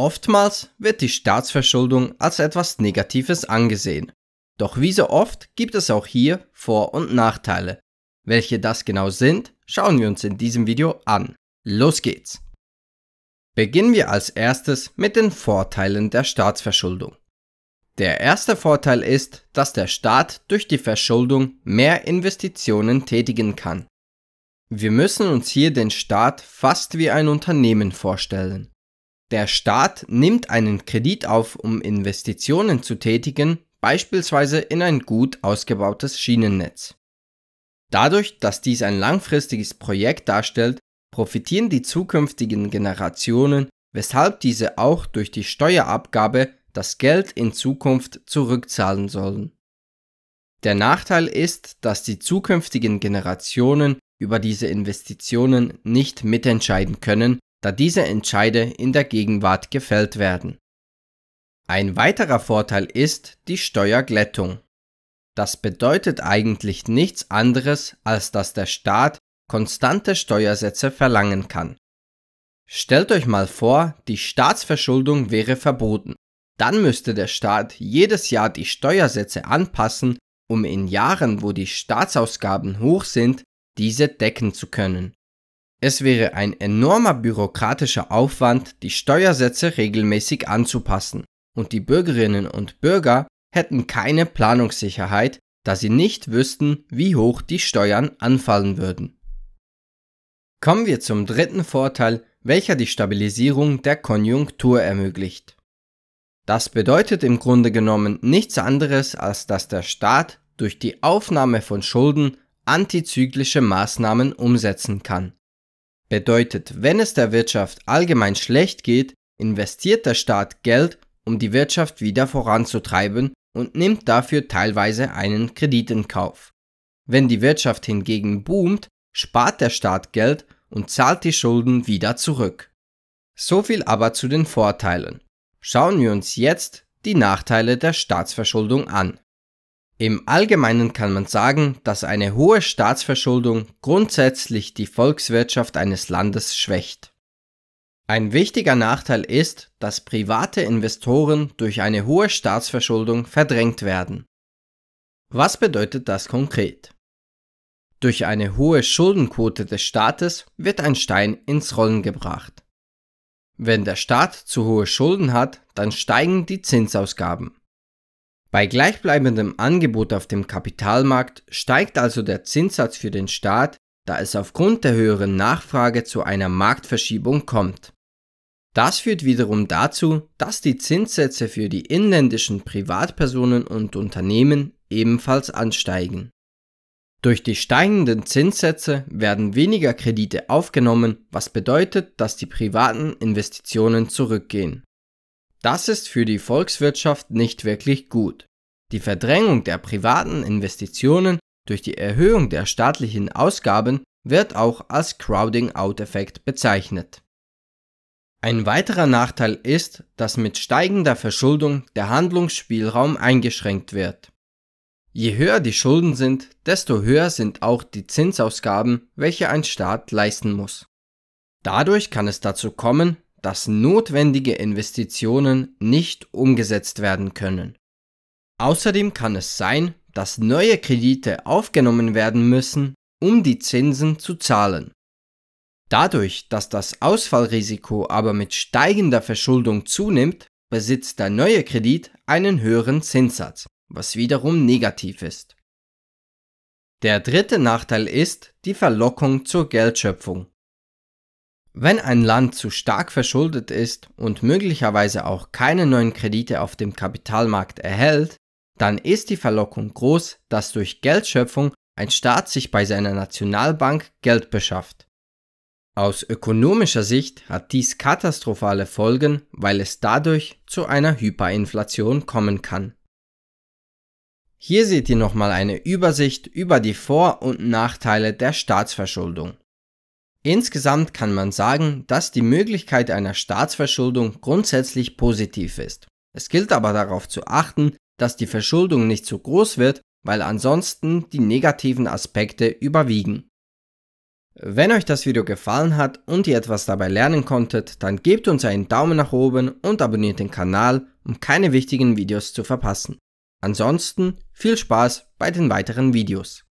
Oftmals wird die Staatsverschuldung als etwas Negatives angesehen. Doch wie so oft gibt es auch hier Vor- und Nachteile. Welche das genau sind, schauen wir uns in diesem Video an. Los geht's! Beginnen wir als erstes mit den Vorteilen der Staatsverschuldung. Der erste Vorteil ist, dass der Staat durch die Verschuldung mehr Investitionen tätigen kann. Wir müssen uns hier den Staat fast wie ein Unternehmen vorstellen. Der Staat nimmt einen Kredit auf, um Investitionen zu tätigen, beispielsweise in ein gut ausgebautes Schienennetz. Dadurch, dass dies ein langfristiges Projekt darstellt, profitieren die zukünftigen Generationen, weshalb diese auch durch die Steuerabgabe das Geld in Zukunft zurückzahlen sollen. Der Nachteil ist, dass die zukünftigen Generationen über diese Investitionen nicht mitentscheiden können, da diese Entscheide in der Gegenwart gefällt werden. Ein weiterer Vorteil ist die Steuerglättung. Das bedeutet eigentlich nichts anderes, als dass der Staat konstante Steuersätze verlangen kann. Stellt euch mal vor, die Staatsverschuldung wäre verboten. Dann müsste der Staat jedes Jahr die Steuersätze anpassen, um in Jahren, wo die Staatsausgaben hoch sind, diese decken zu können. Es wäre ein enormer bürokratischer Aufwand, die Steuersätze regelmäßig anzupassen, und die Bürgerinnen und Bürger hätten keine Planungssicherheit, da sie nicht wüssten, wie hoch die Steuern anfallen würden. Kommen wir zum dritten Vorteil, welcher die Stabilisierung der Konjunktur ermöglicht. Das bedeutet im Grunde genommen nichts anderes, als dass der Staat durch die Aufnahme von Schulden antizyklische Maßnahmen umsetzen kann. Bedeutet, wenn es der Wirtschaft allgemein schlecht geht, investiert der Staat Geld, um die Wirtschaft wieder voranzutreiben und nimmt dafür teilweise einen Kredit in Kauf. Wenn die Wirtschaft hingegen boomt, spart der Staat Geld und zahlt die Schulden wieder zurück. So viel aber zu den Vorteilen. Schauen wir uns jetzt die Nachteile der Staatsverschuldung an. Im Allgemeinen kann man sagen, dass eine hohe Staatsverschuldung grundsätzlich die Volkswirtschaft eines Landes schwächt. Ein wichtiger Nachteil ist, dass private Investoren durch eine hohe Staatsverschuldung verdrängt werden. Was bedeutet das konkret? Durch eine hohe Schuldenquote des Staates wird ein Stein ins Rollen gebracht. Wenn der Staat zu hohe Schulden hat, dann steigen die Zinsausgaben. Bei gleichbleibendem Angebot auf dem Kapitalmarkt steigt also der Zinssatz für den Staat, da es aufgrund der höheren Nachfrage zu einer Marktverschiebung kommt. Das führt wiederum dazu, dass die Zinssätze für die inländischen Privatpersonen und Unternehmen ebenfalls ansteigen. Durch die steigenden Zinssätze werden weniger Kredite aufgenommen, was bedeutet, dass die privaten Investitionen zurückgehen. Das ist für die Volkswirtschaft nicht wirklich gut. Die Verdrängung der privaten Investitionen durch die Erhöhung der staatlichen Ausgaben wird auch als Crowding-out-Effekt bezeichnet. Ein weiterer Nachteil ist, dass mit steigender Verschuldung der Handlungsspielraum eingeschränkt wird. Je höher die Schulden sind, desto höher sind auch die Zinsausgaben, welche ein Staat leisten muss. Dadurch kann es dazu kommen, dass notwendige Investitionen nicht umgesetzt werden können. Außerdem kann es sein, dass neue Kredite aufgenommen werden müssen, um die Zinsen zu zahlen. Dadurch, dass das Ausfallrisiko aber mit steigender Verschuldung zunimmt, besitzt der neue Kredit einen höheren Zinssatz, was wiederum negativ ist. Der dritte Nachteil ist die Verlockung zur Geldschöpfung. Wenn ein Land zu stark verschuldet ist und möglicherweise auch keine neuen Kredite auf dem Kapitalmarkt erhält, dann ist die Verlockung groß, dass durch Geldschöpfung ein Staat sich bei seiner Nationalbank Geld beschafft. Aus ökonomischer Sicht hat dies katastrophale Folgen, weil es dadurch zu einer Hyperinflation kommen kann. Hier seht ihr nochmal eine Übersicht über die Vor- und Nachteile der Staatsverschuldung. Insgesamt kann man sagen, dass die Möglichkeit einer Staatsverschuldung grundsätzlich positiv ist. Es gilt aber darauf zu achten, dass die Verschuldung nicht zu groß wird, weil ansonsten die negativen Aspekte überwiegen. Wenn euch das Video gefallen hat und ihr etwas dabei lernen konntet, dann gebt uns einen Daumen nach oben und abonniert den Kanal, um keine wichtigen Videos zu verpassen. Ansonsten viel Spaß bei den weiteren Videos.